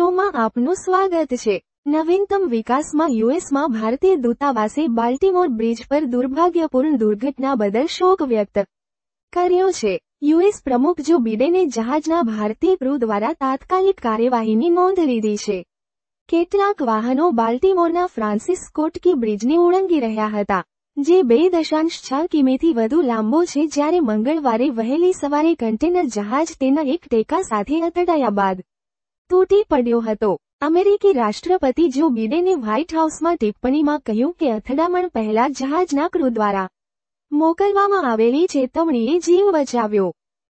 શોમાં આપનું સ્વાગત છે નવીનતમ વિકાસમાં યુએસમાં ભારતીય દૂતાવાસે બાલ્ટીમોર બ્રિજ પર દુર્ભાગ્યપૂર્ણ દુર્ઘટના બદલ શોક વ્યક્ત કર્યો છે યુએસ પ્રમુખ જો બિડેને જહાજના ભારતીય ક્રૂ દ્વારા તાત્કાલિક કાર્યવાહીની નોંધ લીધી છે કેટલાક વાહનો બાલ્ટીમોરના ફ્રાન્સિસ કોટકી બ્રિજને ઉળંગી રહ્યા હતા જે બે દશાંશ છ કિમીથી વધુ લાંબો છે જ્યારે મંગળવારે વહેલી સવારે કન્ટેનર જહાજ તેના એક ટેકા સાથે અથડાયા બાદ તૂટી પડ્યો હતો અમેરિકી રાષ્ટ્રપતિ જો બિડેને વ્હાઇટ હાઉસમાં ટિપ્પણીમાં કહ્યું કે અથડામણ પહેલા જહાજના ક્રૂ દ્વારા મોકલવામાં આવેલી ચેતવણીએ જીવ બચાવ્યો